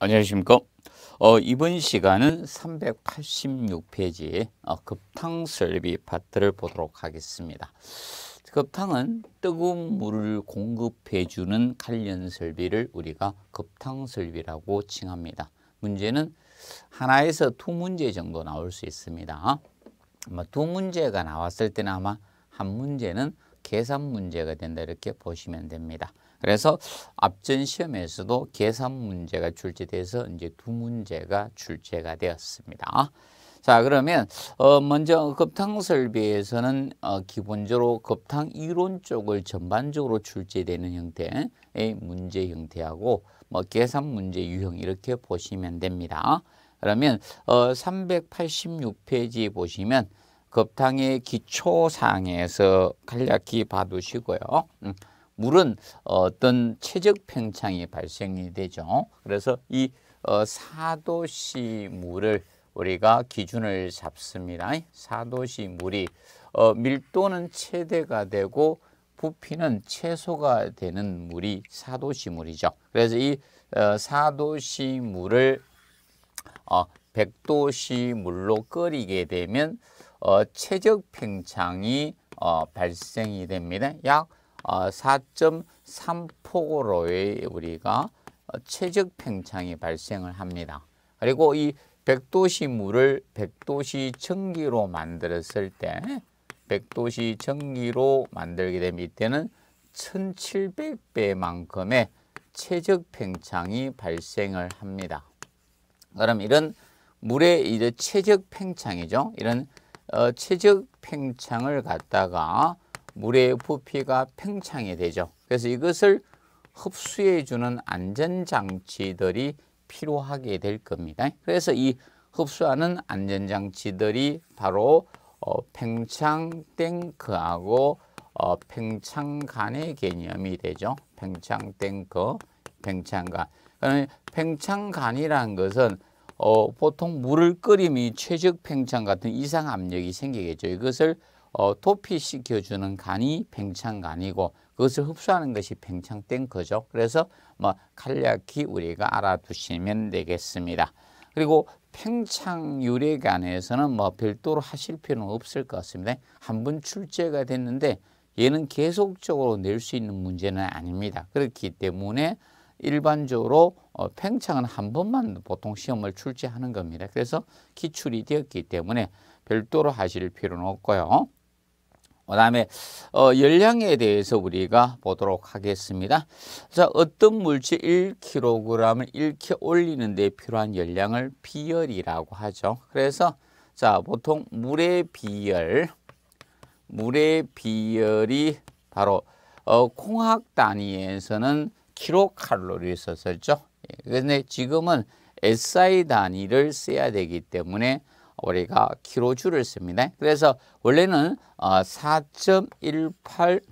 안녕하십니까. 어, 이번 시간은 3 8 6페이지 어, 급탕 설비 파트를 보도록 하겠습니다. 급탕은 뜨거운 물을 공급해주는 관련 설비를 우리가 급탕 설비라고 칭합니다. 문제는 하나에서 두 문제 정도 나올 수 있습니다. 아마 두 문제가 나왔을 때는 아마 한 문제는 계산 문제가 된다 이렇게 보시면 됩니다. 그래서 앞전 시험에서도 계산 문제가 출제돼서 이제 두 문제가 출제가 되었습니다. 자 그러면 어 먼저 급탕 설비에서는 어 기본적으로 급탕 이론 쪽을 전반적으로 출제되는 형태의 문제 형태하고 뭐 계산 문제 유형 이렇게 보시면 됩니다. 그러면 어 386페이지 보시면 급탕의 기초사항에서 간략히 봐두시고요. 음. 물은 어떤 최적 팽창이 발생이 되죠. 그래서 이 어, 사도시 물을 우리가 기준을 잡습니다. 사도시 물이 어, 밀도는 최대가 되고 부피는 최소가 되는 물이 사도시 물이죠. 그래서 이 어, 사도시 물을 백도시 물로 끓이게 되면 최적 팽창이 발생이 됩니다. 약4 어, 3폭으로의 우리가 최적 팽창이 발생을 합니다. 그리고 이 백도시 물을 백도시 전기로 만들었을 때 백도시 전기로 만들게 되면 이때는 1700배만큼의 최적 팽창이 발생을 합니다. 그럼 이런 물의 이제 최적 팽창이죠. 이런 어, 최적 팽창을 갖다가 물의 부피가 팽창이 되죠. 그래서 이것을 흡수해주는 안전장치들이 필요하게 될 겁니다. 그래서 이 흡수하는 안전장치들이 바로 어, 팽창 탱크하고 어, 팽창간의 개념이 되죠. 팽창 탱크, 팽창간. 팽창간이라는 것은 어, 보통 물을 끓이면 최적 팽창 같은 이상 압력이 생기겠죠. 이것을 어, 도피시켜주는 간이 팽창간이고 그것을 흡수하는 것이 팽창탱크죠. 그래서 뭐 간략히 우리가 알아두시면 되겠습니다. 그리고 팽창유래 간에서는 뭐 별도로 하실 필요는 없을 것 같습니다. 한 번 출제가 됐는데 얘는 계속적으로 낼 수 있는 문제는 아닙니다. 그렇기 때문에 일반적으로 어, 팽창은 한 번만 보통 시험을 출제하는 겁니다. 그래서 기출이 되었기 때문에 별도로 하실 필요는 없고요. 그 다음에 어, 열량에 대해서 우리가 보도록 하겠습니다. 자, 어떤 물질 1kg을 이렇게 올리는데 필요한 열량을 비열이라고 하죠. 그래서 자, 보통 물의 비열, 물의 비열이 바로 어, 공학 단위에서는 킬로칼로리 썼었죠. 그렇죠? 그런데 예, 지금은 SI 단위를 써야 되기 때문에 우리가 키로주를 씁니다. 그래서 원래는 4.18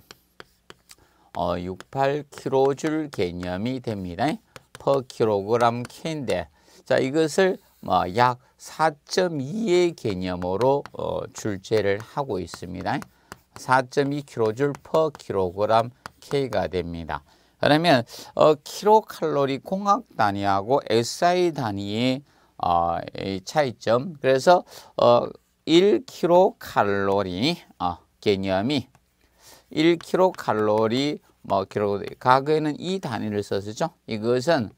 어, 68 어, 킬로줄 개념이 됩니다. p 킬로그램 k 데자 이것을 뭐 약 4.2의 개념으로 어, 출제를 하고 있습니다. 4.2 킬로줄 p 킬로그램 K가 됩니다. 그러면 킬로칼로리 공학 단위하고 SI 단위의 어, 이 차이점. 그래서 어, 1kcal 어, 개념이 1kcal 뭐 킬로 과거에는 이 단위를 썼었죠. 이것은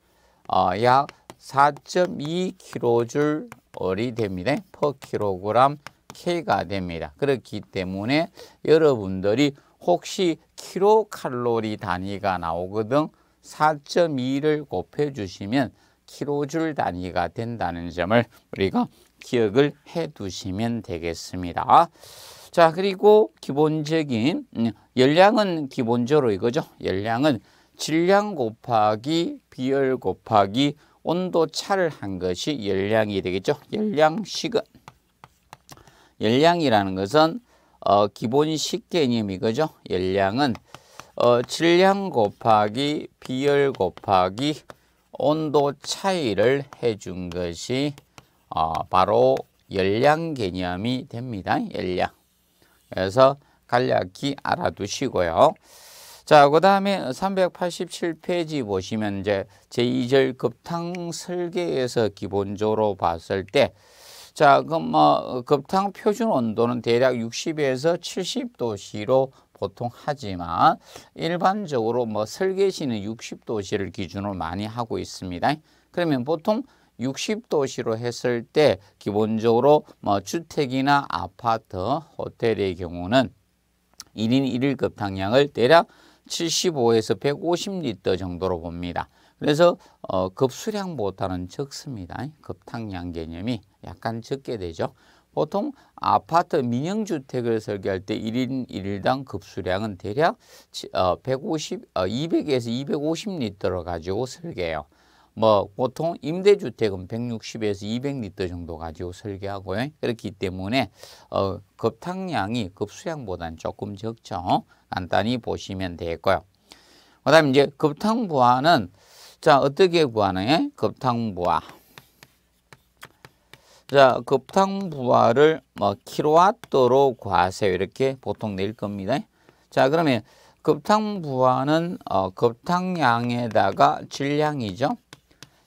어, 약 4.2kJ 얼이 됩니다. per kg K가 됩니다. 그렇기 때문에 여러분들이 혹시 킬로칼로리 단위가 나오거든 4.2를 곱해 주시면 킬로줄 단위가 된다는 점을 우리가 기억을 해 두시면 되겠습니다. 자, 그리고 기본적인 음, 열량은 기본적으로 이거죠. 열량은 질량 곱하기 비열 곱하기 온도 차를 한 것이 열량이 되겠죠. 열량식은 열량이라는 것은 어, 기본식 개념이 거죠. 열량은 어, 질량 곱하기 비열 곱하기 온도 차이를 해준 것이 어, 바로 열량 개념이 됩니다. 열량. 그래서 간략히 알아두시고요. 자, 그 다음에 387페이지 보시면 이제 제2절 급탕 설계에서 기본적으로 봤을 때 자, 그럼 뭐 급탕 표준 온도는 대략 60에서 70도씨로 보통 하지만 일반적으로 뭐 설계시는 60도시를 기준으로 많이 하고 있습니다. 그러면 보통 60도시로 했을 때 기본적으로 뭐 주택이나 아파트, 호텔의 경우는 1인 1일 급탕량을 대략 75에서 150리터 정도로 봅니다. 그래서 어, 급수량보다는 적습니다. 급탕량 개념이 약간 적게 되죠. 보통 아파트 민영주택을 설계할 때 1인 1일당 급수량은 대략 150, 200에서 250리터를 가지고 설계해요. 뭐 보통 임대주택은 160에서 200리터 정도 가지고 설계하고요. 그렇기 때문에 어, 급탕량이 급수량보다는 조금 적죠. 간단히 보시면 되고요. 그 다음에 이제 급탕부하는 자 어떻게 구하느냐 급탕부하 자, 급탕 그 부하를 뭐 킬로와트로 과세요 이렇게 보통 낼 겁니다. 자, 그러면 급탕 부하는 어, 급탕량에다가 질량이죠.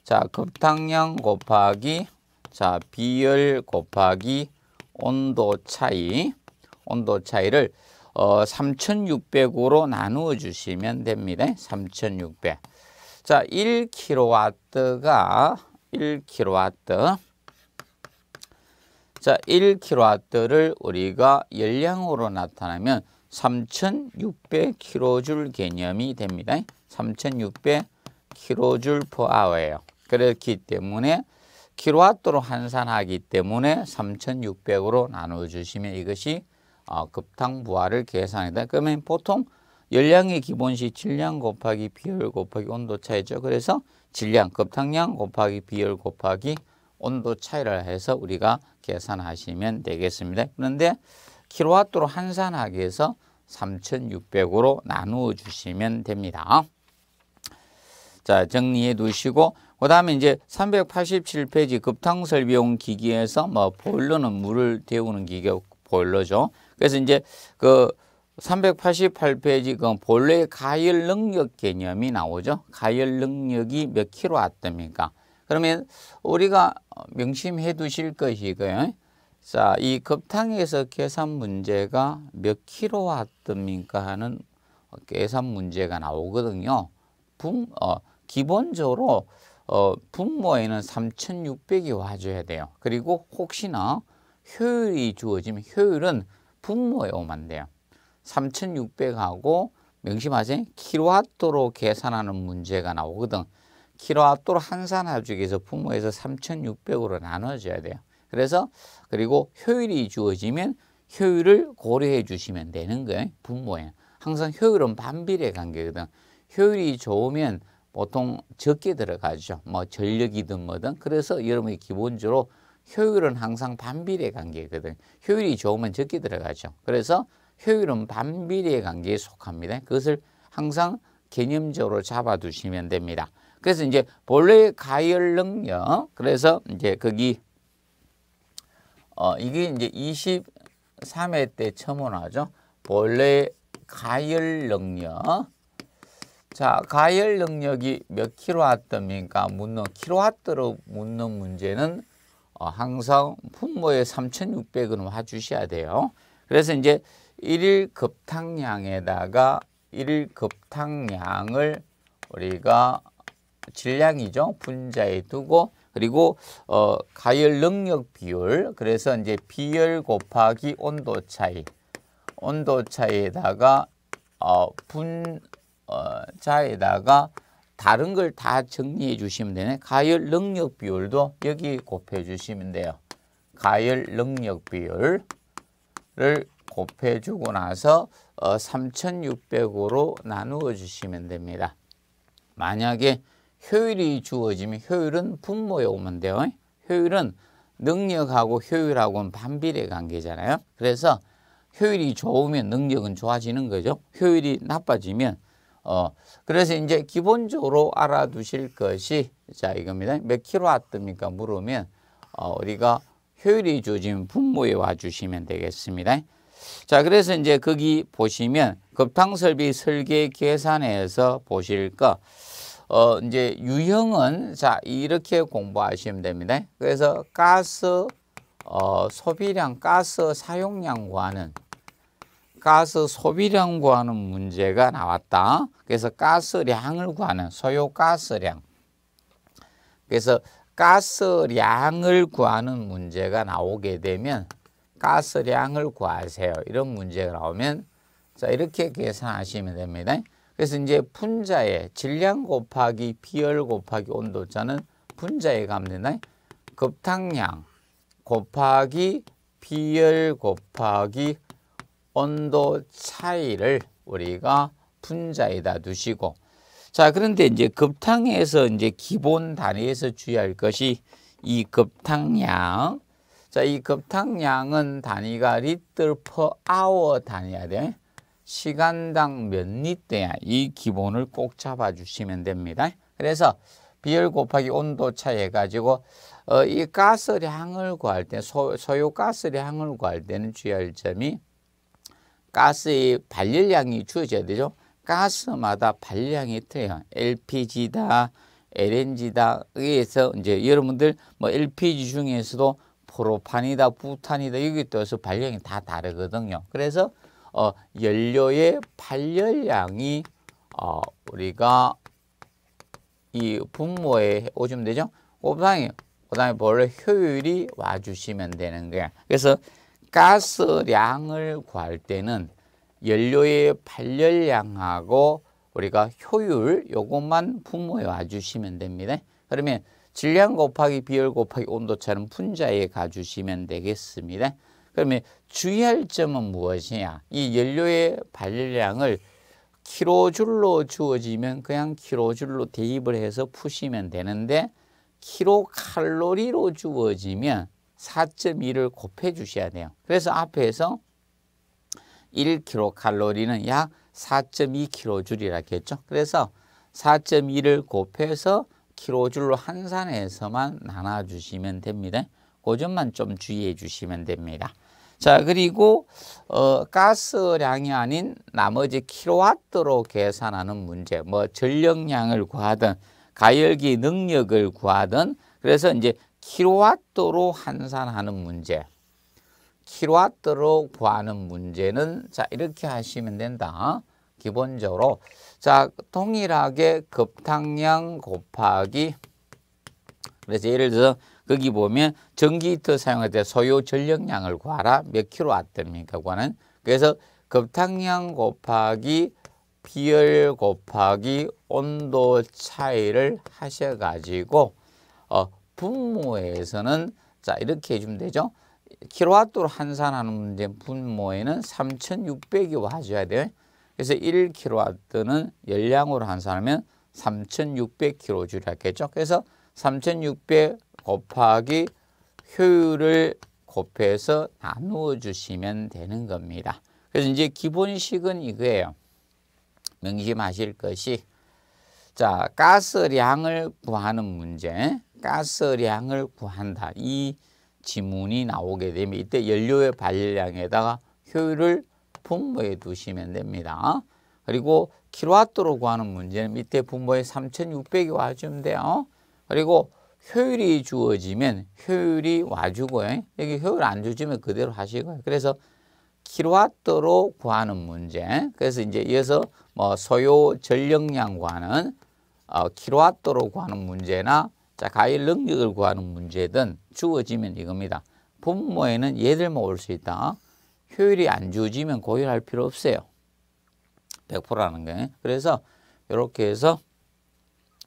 자, 급탕량 곱하기 자, 비열 곱하기 온도 차이 온도 차이를 어, 3600으로 나누어 주시면 됩니다. 3600. 자, 1kW가 1kW 자, 1kW를 우리가 열량으로 나타내면 3600kJ 개념이 됩니다. 3600kJ per h o 예요 그렇기 때문에 킬로와트로 환산하기 때문에 3600으로 나눠 주시면 이것이 어, 급탕 부하를 계산한다. 그러면 보통 열량의 기본식 질량 곱하기 비열 곱하기 온도 차이죠. 그래서 질량 급탕량 곱하기 비열 곱하기 온도 차이를 해서 우리가 계산하시면 되겠습니다. 그런데 킬로와트로 환산하기 위해서 3,600으로 나누어 주시면 됩니다. 자, 정리해 두시고 그 다음에 이제 387페이지 급탕설 비용 기기에서 뭐 보일러는 물을 데우는 기계 보일러죠. 그래서 이제 그 388페이지 그 보일러의 가열 능력 개념이 나오죠. 가열 능력이 몇 킬로와트입니까? 그러면 우리가 명심해 두실 것이 그 자, 이 급탕에서 계산 문제가 몇 킬로와트입니까 하는 계산 문제가 나오거든요. 분, 어, 기본적으로 어, 분모에는 3,600이 와줘야 돼요. 그리고 혹시나 효율이 주어지면 효율은 분모에 오면 돼요. 3,600하고 명심하세요. 킬로와트로 계산하는 문제가 나오거든. 킬로와트로 환산해주기 위해서 부모에서 3,600으로 나눠줘야 돼요. 그래서 그리고 효율이 주어지면 효율을 고려해 주시면 되는 거예요. 분모에 항상 효율은 반비례 관계거든. 효율이 좋으면 보통 적게 들어가죠. 뭐 전력이든 뭐든. 그래서 여러분이 기본적으로 효율은 항상 반비례 관계거든. 효율이 좋으면 적게 들어가죠. 그래서 효율은 반비례 관계에 속합니다. 그것을 항상 개념적으로 잡아두시면 됩니다. 그래서 이제 본래 가열능력 그래서 이제 거기 어 이게 이제 23회 때첨언하죠 본래 가열능력 자, 가열 능력이 몇 킬로와트입니까? 묻는 킬로와트로 묻는 문제는 어, 항상 분모에 3,600은 와주셔야 돼요. 그래서 이제 일일 급탕량에다가 일일 급탕량을 우리가 질량이죠. 분자에 두고 그리고 어, 가열 능력 비율 그래서 이제 비열 곱하기 온도 차이 온도 차이에다가 어, 분 자에다가 어, 다른 걸 다 정리해 주시면 되네. 가열 능력 비율도 여기 곱해 주시면 돼요. 가열 능력 비율을 곱해 주고 나서 어, 3600으로 나누어 주시면 됩니다. 만약에 효율이 주어지면 효율은 분모에 오면 돼요. 효율은 능력하고 효율하고는 반비례 관계잖아요. 그래서 효율이 좋으면 능력은 좋아지는 거죠. 효율이 나빠지면 어 그래서 이제 기본적으로 알아두실 것이 자 이겁니다. 몇 킬로 왔습니까? 물으면 어 우리가 효율이 주어지면 분모에 와 주시면 되겠습니다. 자 그래서 이제 거기 보시면 급탕설비 설계 계산에서 보실 거어 이제 유형은 자 이렇게 공부하시면 됩니다. 그래서 가스 어, 소비량, 가스 사용량 구하는 가스 소비량 구하는 문제가 나왔다. 그래서 가스량을 구하는 소요 가스량. 그래서 가스량을 구하는 문제가 나오게 되면 가스량을 구하세요. 이런 문제가 나오면 자 이렇게 계산하시면 됩니다. 그래서 이제 분자의 질량 곱하기 비열 곱하기 온도자는 분자에 가면 되나? 급탕량 곱하기 비열 곱하기 온도 차이를 우리가 분자에다 두시고 자 그런데 이제 급탕에서 이제 기본 단위에서 주의할 것이 이 급탕량 자 이 급탕량은 단위가 리터 퍼 아워 단위야 돼. 시간당 몇 리터야 이 기본을 꼭 잡아주시면 됩니다. 그래서 비열 곱하기 온도 차 해가지고 어, 이 가스량을 구할 때 소, 소요 가스량을 구할 때는 주의할 점이 가스의 발열량이 주어져야 되죠. 가스마다 발열량이 틀려요. LPG다, LNG다. 그래서 이제 여러분들 뭐 LPG 중에서도 프로판이다, 부탄이다 여기 또해서 발열량이 다 다르거든요. 그래서 어, 연료의 발열량이 어, 우리가 이 분모에 오시면 되죠. 곱상이 그다음에 벌의 효율이 와주시면 되는 거야. 그래서 가스량을 구할 때는 연료의 발열량하고 우리가 효율 요것만 분모에 와주시면 됩니다. 그러면 질량 곱하기 비열 곱하기 온도차는 분자에 가주시면 되겠습니다. 그러면 주의할 점은 무엇이냐? 이 연료의 발열량을 키로줄로 주어지면 그냥 키로줄로 대입을 해서 푸시면 되는데 키로칼로리로 주어지면 4.2를 곱해 주셔야 돼요. 그래서 앞에서 1kcal는 약 4.2kJ이라 했죠. 그래서 4.2를 곱해서 킬로줄로 환산해서만 나눠주시면 됩니다. 그 점만 좀 주의해 주시면 됩니다. 자 그리고 어, 가스량이 아닌 나머지 킬로와트로 계산하는 문제 뭐 전력량을 구하든 가열기 능력을 구하든 그래서 이제 킬로와트로 환산하는 문제 킬로와트로 구하는 문제는 자 이렇게 하시면 된다 기본적으로 자 동일하게 급탕량 곱하기 그래서 예를 들어 서 거기 보면 전기 히터 사용할 때 소요 전력량을 구하라 몇 킬로와트입니까 그거는 그래서 급탕량 곱하기 비열 곱하기 온도 차이를 하셔가지고 어, 분모에서는 자 이렇게 해주면 되죠. 킬로와트로 환산하는 문제 분모에는 3,600이 와줘야 돼요. 그래서 1킬로와트는 열량으로 환산하면 3,600킬로줄이었겠죠. 그래서 3,600 곱하기 효율을 곱해서 나누어 주시면 되는 겁니다. 그래서 이제 기본식은 이거예요. 명심하실 것이 자 가스량을 구하는 문제 가스량을 구한다 이 지문이 나오게 되면 이때 연료의 발열량에다가 효율을 분모해 두시면 됩니다. 그리고 킬로와트로 구하는 문제는 밑에 분모에 3600이 와주면 돼요. 그리고 효율이 주어지면 효율이 와주고 여기 효율 안 주지면 그대로 하시고요. 그래서 킬로와트로 구하는 문제. 그래서 이제 이어서 뭐 소요 전력량 구하는 어, 킬로와트로 구하는 문제나 자, 가열 능력을 구하는 문제든 주어지면 이겁니다. 분모에는 얘들만 올 수 있다. 효율이 안 주어지면 고열할 필요 없어요. 100%라는 게. 그래서 이렇게 해서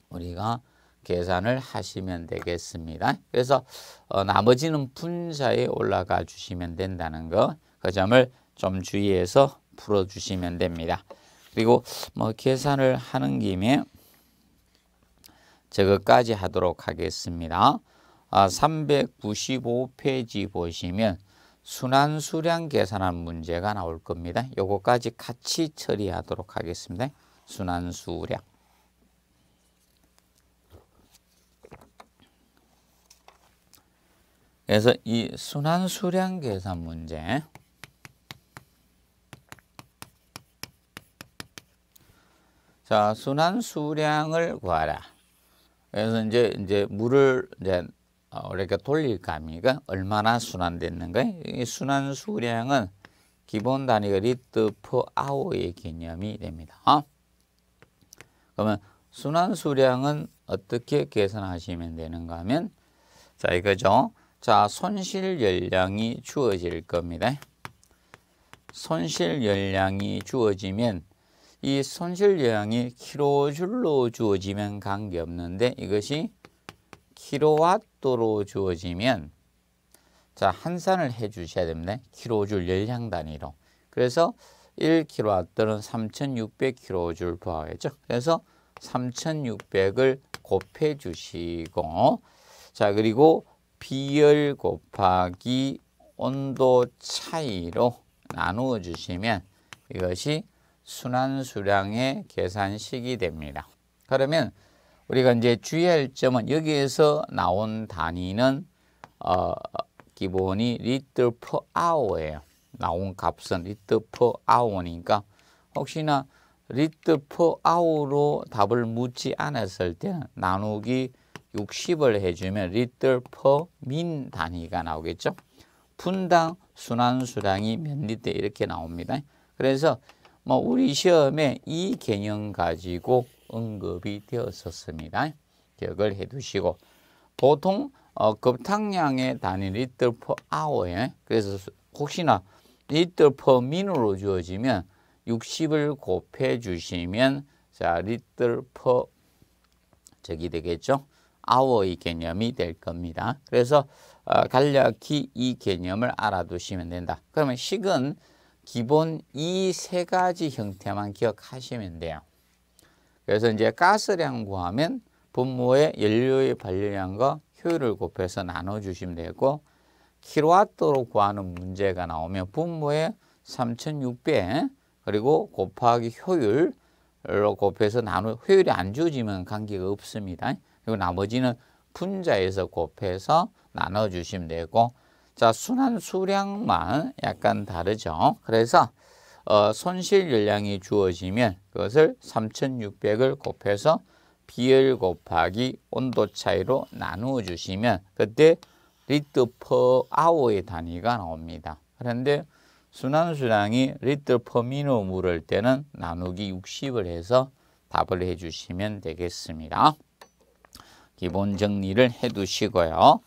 우리가 계산을 하시면 되겠습니다. 그래서 어, 나머지는 분자에 올라가 주시면 된다는 거, 그 점을 좀 주의해서 풀어주시면 됩니다. 그리고 뭐 계산을 하는 김에 저것까지 하도록 하겠습니다. 아, 395페이지 보시면 순환수량 계산한 문제가 나올 겁니다. 요거까지 같이 처리하도록 하겠습니다. 순환수량. 그래서 이 순환 수량 계산 문제 자, 순환 수량을 구하라. 그래서 이제 이제 물을 이제 어, 이렇게 돌릴 감이가 얼마나 순환됐는가? 이 순환 수량은 기본 단위가 리터 퍼 아워의 개념이 됩니다. 어? 그러면 순환 수량은 어떻게 계산하시면 되는가 하면 자, 이거죠. 자, 손실 연량이 주어질 겁니다. 손실 연량이 주어지면 이 손실 연량이 킬로줄로 주어지면 관계없는데 이것이 킬로와트로 주어지면 자, 환산을 해 주셔야 됩니다. 킬로줄 연량 단위로. 그래서 1킬로와트는 3600킬로줄 부하겠죠. 그래서 3600을 곱해 주시고 자, 그리고 비열 곱하기 온도 차이로 나누어 주시면 이것이 순환수량의 계산식이 됩니다. 그러면 우리가 이제 주의할 점은 여기에서 나온 단위는 어, 기본이 리터 per 예요 나온 값은 리터 per 니까 혹시나 리터 per 로 답을 묻지 않았을 때는 나누기 60을 해주면 리터 퍼민 단위가 나오겠죠. 분당 순환 수량이 몇 리터 이렇게 나옵니다. 그래서 뭐 우리 시험에 이 개념 가지고 언급이 되었었습니다. 기억을 해두시고 보통 어, 급탕량의 단위 리터 퍼 아워에 그래서 혹시나 리터 퍼 민으로 주어지면 60을 곱해 주시면 자 리터 퍼 저기 되겠죠. hour의 개념이 될 겁니다. 그래서 어, 간략히 이 개념을 알아두시면 된다. 그러면 식은 기본 이 세 가지 형태만 기억하시면 돼요. 그래서 이제 가스량 구하면 분모에 연료의 발열량과 효율을 곱해서 나눠주시면 되고 킬로와트로 구하는 문제가 나오면 분모에 3,600 그리고 곱하기 효율로 곱해서 나누 효율이 안 주어지면 관계가 없습니다. 그리고 나머지는 분자에서 곱해서 나눠주시면 되고 자 순환 수량만 약간 다르죠. 그래서 어, 손실 열량이 주어지면 그것을 3600을 곱해서 비열 곱하기 온도 차이로 나누어 주시면 그때 리터 퍼 아워의 단위가 나옵니다. 그런데 순환수량이 리터 퍼 미노 물을 때는 나누기 60을 해서 답을 해주시면 되겠습니다. 기본 정리를 해 두시고요.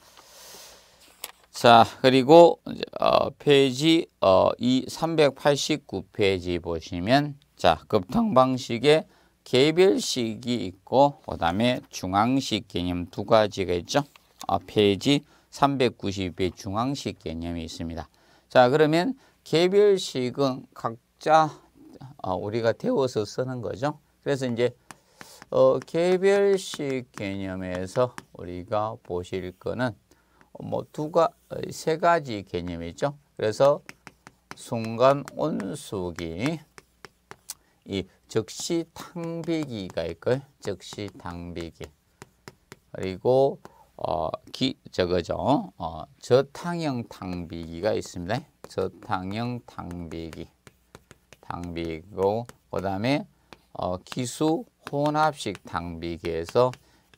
자, 그리고 어, 페이지 어, 이 389페이지 보시면 자, 급등 방식에 개별식이 있고 그다음에 중앙식 개념 두 가지가 있죠. 어, 페이지 390의 중앙식 개념이 있습니다. 자, 그러면 개별식은 각자 어, 우리가 태워서 쓰는 거죠. 그래서 이제 어, 개별식 개념에서 우리가 보실 거는 뭐두 가, 지세 가지 개념이 있죠. 그래서 순간 온수기, 이 즉시 탕비기가 있고요. 즉시 탕비기. 그리고 어, 기, 저거죠. 어, 저탕형 탕비기가 있습니다. 저탕형 탕비기. 탕비기고, 그 다음에 어, 기수 혼합식 당비기에서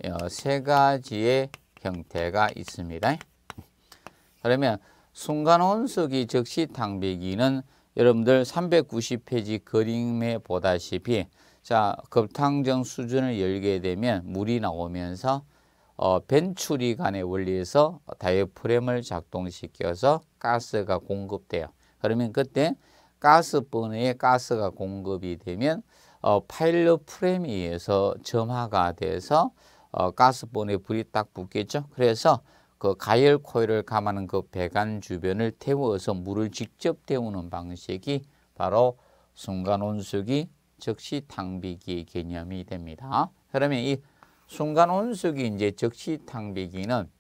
어, 세 가지의 형태가 있습니다. 그러면 순간온석이 적시 당비기는 여러분들 390페이지 그림에 보다시피 자 급탕정 수준을 열게 되면 물이 나오면서 어, 벤추리간의 원리에서 다이어프램을 작동시켜서 가스가 공급돼요. 그러면 그때 가스번호에 가스가 공급이 되면 어, 파일럿 프레임에 서 점화가 돼서 어, 가스본에 불이 딱 붙겠죠. 그래서 그 가열 코일을 감아는 그 배관 주변을 태워서 물을 직접 태우는 방식이 바로 순간 온수기 적시 탕비기의 개념이 됩니다. 그러면 이 순간 온수기 이제 적시 탕비기는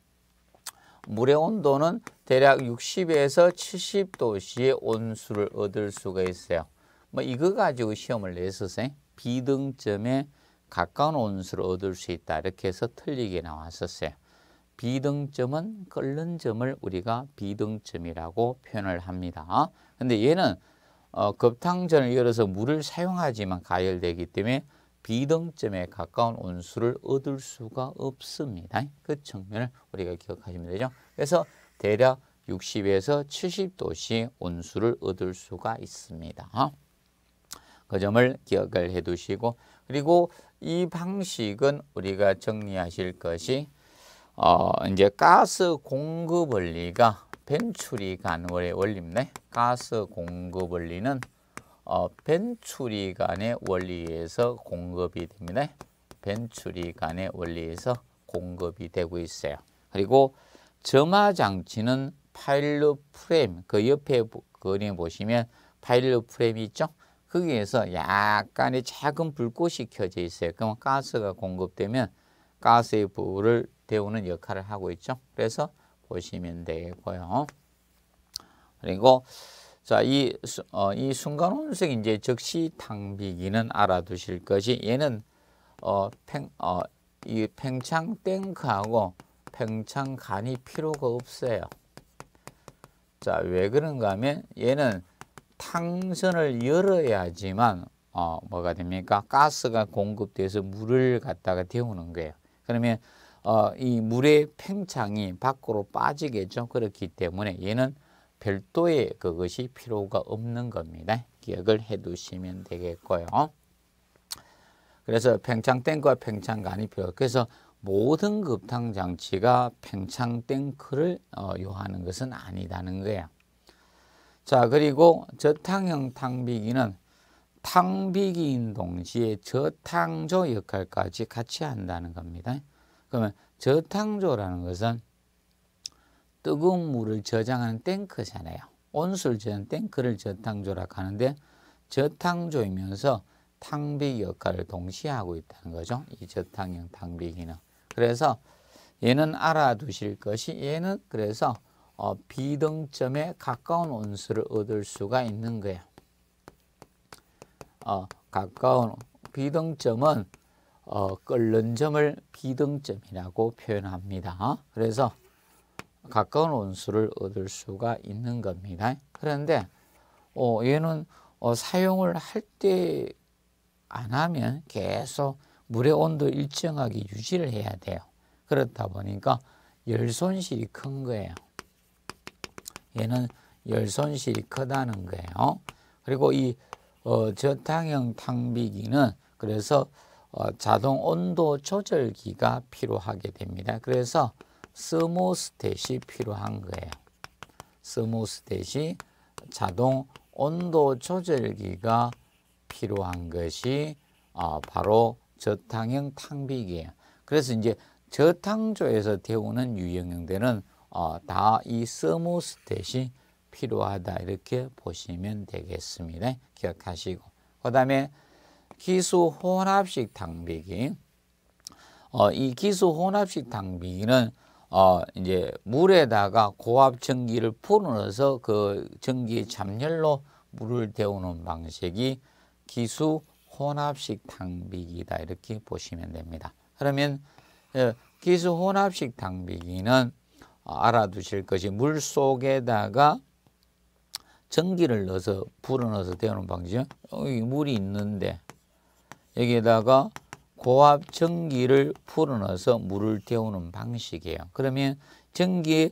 물의 온도는 대략 60에서 70도씨의 온수를 얻을 수가 있어요. 뭐 이거 가지고 시험을 냈었어요. 비등점에 가까운 온수를 얻을 수 있다. 이렇게 해서 틀리게 나왔었어요. 비등점은 끓는 점을 우리가 비등점이라고 표현을 합니다. 근데 얘는 어, 급탕전을 열어서 물을 사용하지만 가열되기 때문에 비등점에 가까운 온수를 얻을 수가 없습니다. 그 측면을 우리가 기억하시면 되죠. 그래서 대략 60에서 70도씨 온수를 얻을 수가 있습니다. 그 점을 기억을 해 두시고 그리고 이 방식은 우리가 정리하실 것이 어 이제 가스 공급 원리가 벤츄리 간의 원리입니다. 가스 공급 원리는 어 벤추리 간의 원리에서 공급이 됩니다. 벤추리 간의 원리에서 공급이 되고 있어요. 그리고 점화 장치는 파일럿 프레임 그 옆에 그림 보시면 파일럿 프레임 있죠? 거기에서 약간의 작은 불꽃이 켜져 있어요. 그러 가스가 공급되면 가스의 부를 데우는 역할을 하고 있죠. 그래서 보시면 되고요. 그리고 자, 이, 어, 이 순간 온수의 이제 즉시 탕비기는 알아두실 것이 얘는 어, 팽, 어, 이 팽창 탱크하고 팽창 간이 필요가 없어요. 자, 왜 그런가 하면 얘는 탕선을 열어야지만 어, 뭐가 됩니까? 가스가 공급돼서 물을 갖다가 데우는 거예요. 그러면 어, 이 물의 팽창이 밖으로 빠지겠죠. 그렇기 때문에 얘는 별도의 그것이 필요가 없는 겁니다. 기억을 해 두시면 되겠고요. 그래서 팽창탱크와 팽창관이 필요. 그래서 모든 급탕 장치가 팽창탱크를 어, 요하는 것은 아니다는 거야. 자 그리고 저탕형 탕비기는 탕비기인 동시에 저탕조 역할까지 같이 한다는 겁니다. 그러면 저탕조라는 것은 뜨거운 물을 저장하는 탱크잖아요. 온수를 저장 탱크를 저탕조라고 하는데 저탕조이면서 탕비기 역할을 동시에 하고 있다는 거죠. 이 저탕형 탕비기는. 그래서 얘는 알아두실 것이 얘는 그래서 어, 비등점에 가까운 온수를 얻을 수가 있는 거예요. 어, 가까운 비등점은 어, 끓는 점을 비등점이라고 표현합니다. 그래서 가까운 온수를 얻을 수가 있는 겁니다. 그런데 어, 얘는 어, 사용을 할 때 안 하면 계속 물의 온도 일정하게 유지를 해야 돼요. 그렇다 보니까 열 손실이 큰 거예요. 얘는 열손실이 크다는 거예요. 그리고 이 어, 저탕형 탕비기는 그래서 어, 자동 온도 조절기가 필요하게 됩니다. 그래서 스모스탯이 필요한 거예요. 스모스탯이 자동 온도 조절기가 필요한 것이 어, 바로 저탕형 탕비기예요. 그래서 이제 저탕조에서 태우는 유형형대는 어, 다 이 서무스탯이 필요하다 이렇게 보시면 되겠습니다. 기억하시고 그 다음에 기수 혼합식 당비기 어, 이 기수 혼합식 당비기는 어, 이제 물에다가 고압 전기를 풀어넣어서 그 전기 잠열로 물을 데우는 방식이 기수 혼합식 당비기다 이렇게 보시면 됩니다. 그러면 예, 기수 혼합식 당비기는 어, 알아두실 것이 물 속에다가 전기를 넣어서 불을 넣어서 데우는 방지죠. 여기 어, 물이 있는데 여기에다가 고압 전기를 풀어 넣어서 물을 데우는 방식이에요. 그러면 전기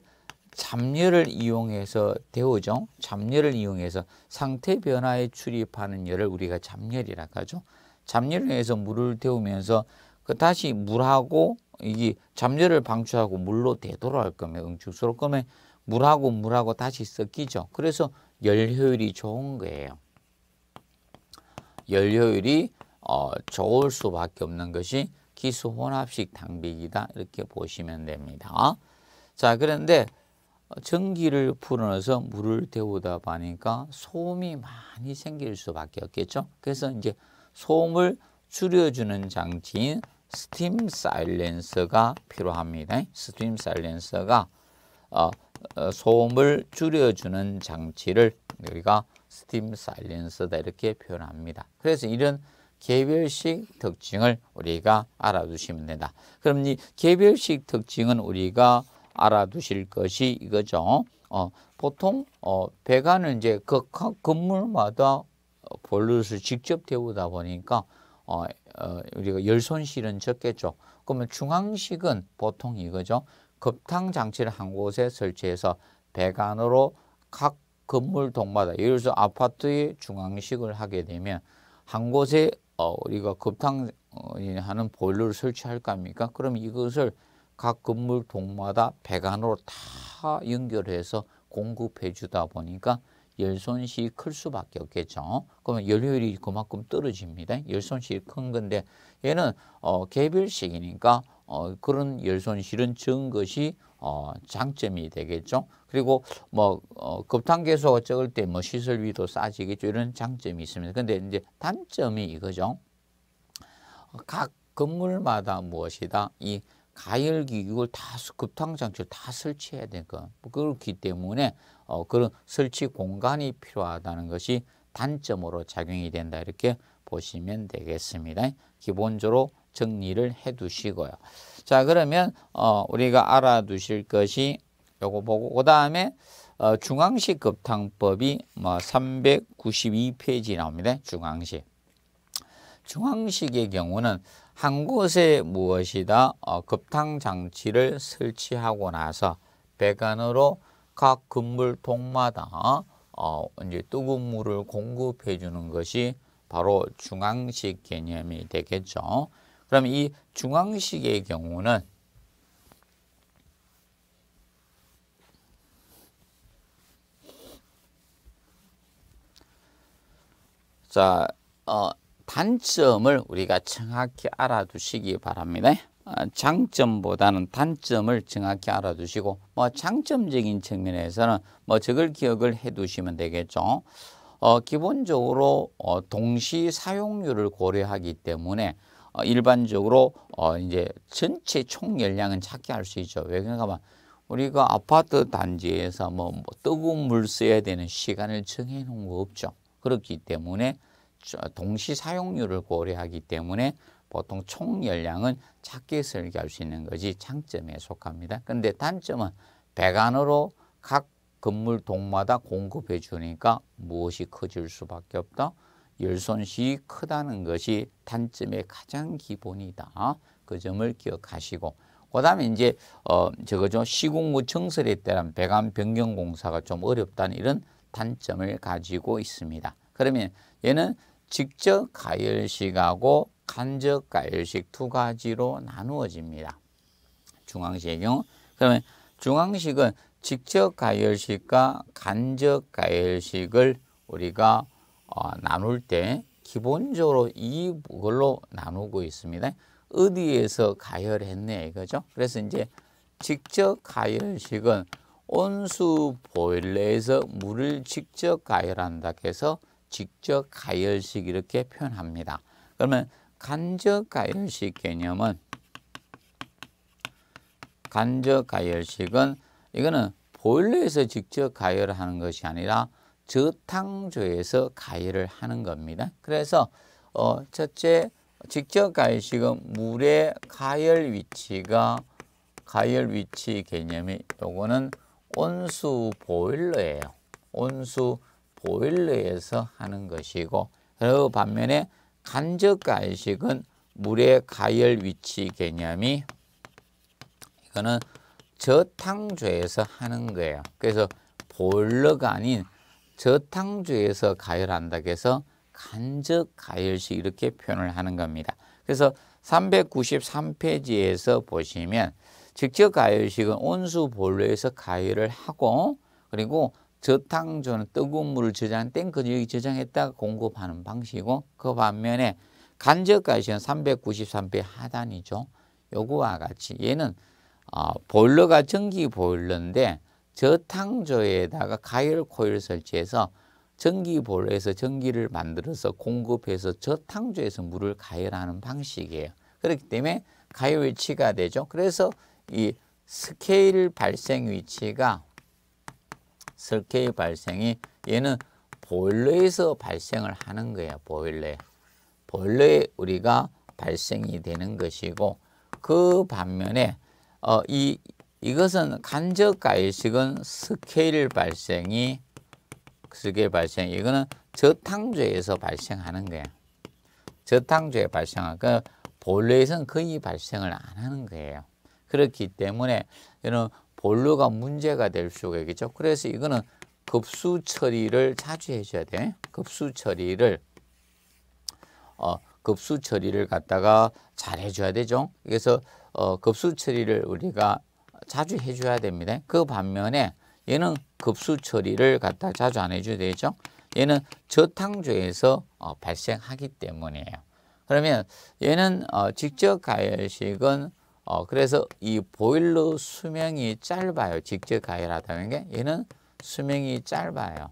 잠열을 이용해서 데우죠. 잠열을 이용해서 상태 변화에 출입하는 열을 우리가 잠열이라고 하죠. 잠열을 해서 물을 데우면서 그 다시 물하고 이게 잡열을 방출하고 물로 되돌아올 거면 응축수로 그러면 물하고 물하고 다시 섞이죠. 그래서 열 효율이 좋은 거예요. 열 효율이 어, 좋을 수밖에 없는 것이 기수 혼합식 당비기다 이렇게 보시면 됩니다. 자 그런데 전기를 풀어넣어서 물을 데우다 보니까 소음이 많이 생길 수밖에 없겠죠. 그래서 이제 소음을 줄여주는 장치인 스팀 사일렌서가 필요합니다. 스팀 사일랜서가 어, 어, 소음을 줄여주는 장치를 우리가 스팀 사일랜서다 이렇게 표현합니다. 그래서 이런 개별식 특징을 우리가 알아두시면 된다. 그럼 이 개별식 특징은 우리가 알아두실 것이 이거죠. 어, 보통 어, 배관은 이제 그 건물마다 볼넷을 직접 태우다 보니까 어, 어, 우리가 열손실은 적겠죠. 그러면 중앙식은 보통 이거죠. 급탕 장치를 한 곳에 설치해서 배관으로 각 건물 동마다 예를 들어서 아파트의 중앙식을 하게 되면 한 곳에 어, 우리가 급탕 어, 하는 보일러를 설치할 겁니까? 그럼 이것을 각 건물 동마다 배관으로 다 연결해서 공급해 주다 보니까 열손실이 클 수밖에 없겠죠. 그러면 열효율이 그만큼 떨어집니다. 열손실이 큰 건데 얘는 어, 개별식이니까 어, 그런 열손실은 적은 것이 어, 장점이 되겠죠. 그리고 뭐 어, 급탄계수가 적을 때뭐 시설 위도 싸지겠죠. 이런 장점이 있습니다. 근데 이제 단점이 이거죠. 각 건물마다 무엇이다 이 가열기구를 다 급탕 장치를 다 설치해야 되니까 그렇기 때문에 어, 그런 설치 공간이 필요하다는 것이 단점으로 작용이 된다 이렇게 보시면 되겠습니다. 기본적으로 정리를 해 두시고요. 자 그러면 어, 우리가 알아두실 것이 요거 보고 그 다음에 어, 중앙식 급탕법이 392페이지 뭐 나옵니다. 중앙식. 중앙식의 경우는 한 곳에 무엇이다 급탕 장치를 설치하고 나서 배관으로 각 건물동마다 어, 이제 뜨거운 물을 공급해 주는 것이 바로 중앙식 개념이 되겠죠. 그럼 이 중앙식의 경우는 자, 어, 단점을 우리가 정확히 알아두시기 바랍니다. 어, 장점보다는 단점을 정확히 알아두시고 뭐 장점적인 측면에서는 뭐 저걸 기억을 해두시면 되겠죠. 어, 기본적으로 어, 동시 사용률을 고려하기 때문에 어, 일반적으로 어, 이제 전체 총 열량은 작게 할 수 있죠. 왜그러냐면 우리가 아파트 단지에서 뭐, 뭐 뜨거운 물 써야 되는 시간을 정해 놓은 거 없죠. 그렇기 때문에 동시 사용률을 고려하기 때문에 보통 총 열량은 작게설계할수 있는 것이 장점에 속합니다. 근데 단점은 배관으로 각 건물 동마다 공급해 주니까 무엇이 커질 수밖에 없다. 열손시 크다는 것이 단점의 가장 기본이다. 그 점을 기억하시고 그 다음에 이제 어 저거죠 시공무 청설에 따른 배관 변경 공사가 좀 어렵다는 이런 단점을 가지고 있습니다. 그러면 얘는 직접 가열식하고 간접 가열식 두 가지로 나누어집니다. 중앙식의 경우 그러면 중앙식은 직접 가열식과 간접 가열식을 우리가 어, 나눌 때 기본적으로 이걸로 나누고 있습니다. 어디에서 가열했네 이거죠. 그래서 이제 직접 가열식은 온수 보일러에서 물을 직접 가열한다 해서 직접 가열식 이렇게 표현합니다. 그러면 간접 가열식 개념은 간접 가열식은 이거는 보일러에서 직접 가열하는 것이 아니라 저탕조에서 가열을 하는 겁니다. 그래서 어, 첫째 직접 가열식은 물의 가열 위치가 가열 위치 개념이 요거는 온수 보일러예요. 온수 보일러에서 하는 것이고 그리고 반면에 간접 가열식은 물의 가열 위치 개념이 이거는 저탕조에서 하는 거예요. 그래서 보일러가 아닌 저탕조에서 가열한다 그래서 간접 가열식 이렇게 표현을 하는 겁니다. 그래서 393페이지에서 보시면 직접 가열식은 온수 보일러에서 가열을 하고 그리고 저탕조는 뜨거운 물을 저장한 탱크를 여기 저장했다가 공급하는 방식이고 그 반면에 간접가시는 393배 하단이죠. 요거와 같이 얘는 어, 보일러가 전기 보일러인데 저탕조에다가 가열 코일 설치해서 전기 보일러에서 전기를 만들어서 공급해서 저탕조에서 물을 가열하는 방식이에요. 그렇기 때문에 가열 위치가 되죠. 그래서 이 스케일 발생 위치가 설케의 발생이 얘는 보일러에서 발생을 하는 거예요. 보일러 보일러에 우리가 발생이 되는 것이고 그 반면에 어, 이 이것은 간접 가일식은 스케일 발생이 스케일 발생 이거는 저탕조에서 발생하는 거예요. 저탕조에 발생한 그 본래에서는 거의 발생을 안 하는 거예요. 그렇기 때문에 이런 본류가 문제가 될 수가 있겠죠. 그래서 이거는 급수 처리를 자주 해줘야 돼. 급수 처리를 어, 급수 처리를 갖다가 잘 해줘야 되죠. 그래서 어, 급수 처리를 우리가 자주 해줘야 됩니다. 그 반면에 얘는 급수 처리를 갖다 자주 안 해줘야 되죠. 얘는 저탕조에서 어, 발생하기 때문이에요. 그러면 얘는 어, 직접 가열식은 어, 그래서 이 보일러 수명이 짧아요. 직접 가열하다는 게 얘는 수명이 짧아요.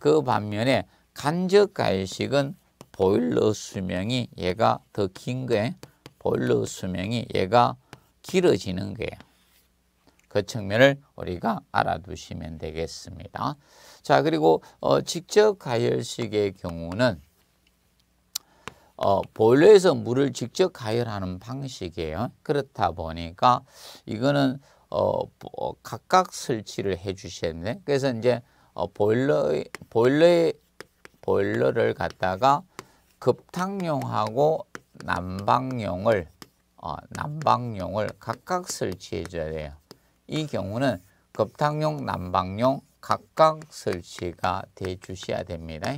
그 반면에 간접 가열식은 보일러 수명이 얘가 더 긴 거예요. 보일러 수명이 얘가 길어지는 거예요. 그 측면을 우리가 알아두시면 되겠습니다. 자 그리고 어, 직접 가열식의 경우는 어, 보일러에서 물을 직접 가열하는 방식이에요. 그렇다 보니까 이거는 어, 어 각각 설치를 해 주셨네. 그래서 이제 어, 보일러 보일러 보일러를 갖다가 급탕용하고 난방용을 어, 난방용을 각각 설치해 줘야 돼요. 이 경우는 급탕용, 난방용 각각 설치가 돼 주셔야 됩니다.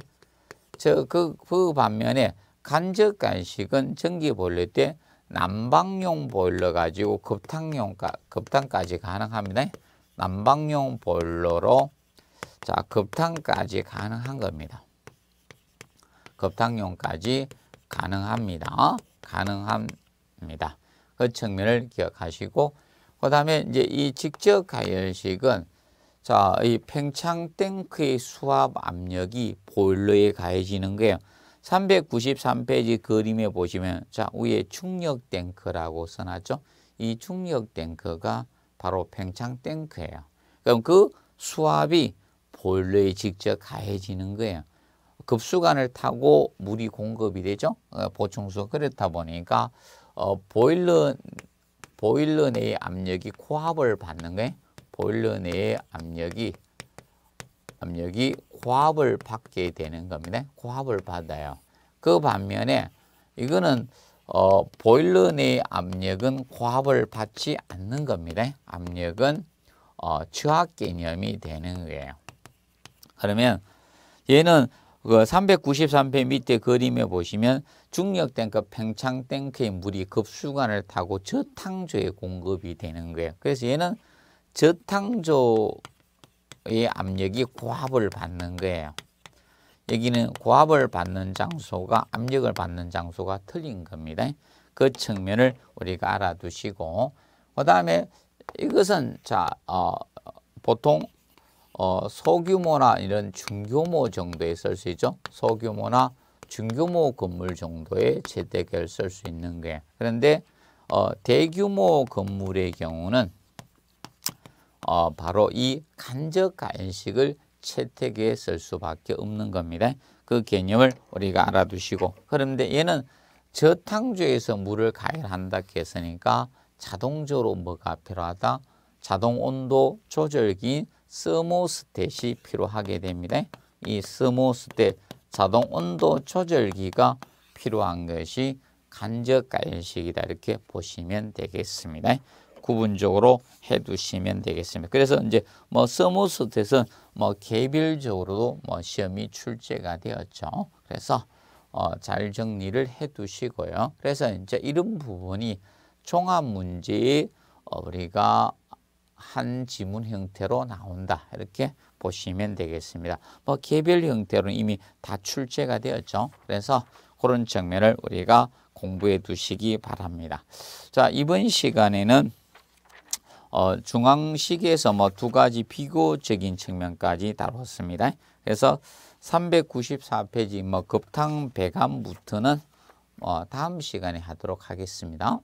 저그 그 반면에 간접 간식은 전기 보일러 때 난방용 보일러 가지고 급탕용 급탕까지 가능합니다. 난방용 보일러로 자 급탕까지 가능한 겁니다. 급탕용까지 가능합니다. 가능합니다. 그 측면을 기억하시고 그 다음에 이제 이 직접 가열식은 자, 이 팽창 탱크의 수압 압력이 보일러에 가해지는 거예요. 393페이지 그림에 보시면 자 위에 충격 탱크라고 써놨죠. 이 충격 탱크가 바로 팽창 탱크예요. 그럼 그 수압이 보일러에 직접 가해지는 거예요. 급수관을 타고 물이 공급이 되죠. 어, 보충수 그렇다 보니까 어, 보일러 보일러 내의 압력이 코압을 받는 거예요. 보일러 내의 압력이 압력이 고압을 받게 되는 겁니다. 고압을 받아요. 그 반면에 이거는 어, 보일러 내 압력은 고압을 받지 않는 겁니다. 압력은 어, 추압 개념이 되는 거예요. 그러면 얘는 그 393회 밑에 그림에 보시면 중력 탱크, 팽창 탱크의 물이 급수관을 타고 저탕조에 공급이 되는 거예요. 그래서 얘는 저탕조 이 압력이 고압을 받는 거예요. 여기는 고압을 받는 장소가 압력을 받는 장소가 틀린 겁니다. 그 측면을 우리가 알아두시고 그 다음에 이것은 자 어, 보통 어, 소규모나 이런 중규모 정도에 쓸 수 있죠. 소규모나 중규모 건물 정도의 재대결 쓸수 있는 거예요. 그런데 어, 대규모 건물의 경우는 어, 바로 이 간접 간식을 채택에 쓸 수밖에 없는 겁니다. 그 개념을 우리가 알아두시고 그런데 얘는 저탕주에서 물을 가열한다 했으니까 자동적으로 뭐가 필요하다? 자동 온도 조절기 서모스탯이 필요하게 됩니다. 이 서모스탯 자동 온도 조절기가 필요한 것이 간접 가열식이다 이렇게 보시면 되겠습니다. 구분적으로 해 두시면 되겠습니다. 그래서 이제 뭐서무스트에서뭐 뭐 개별적으로도 뭐 시험이 출제가 되었죠. 그래서 어, 잘 정리를 해 두시고요. 그래서 이제 이런 부분이 종합 문제의 어, 우리가 한 지문 형태로 나온다 이렇게 보시면 되겠습니다. 뭐 개별 형태로는 이미 다 출제가 되었죠. 그래서 그런 측면을 우리가 공부해 두시기 바랍니다. 자 이번 시간에는 어, 중앙시기에서 뭐 두 가지 비교적인 측면까지 다뤘습니다. 그래서 394페이지 뭐 급탕 배감부터는 어, 다음 시간에 하도록 하겠습니다.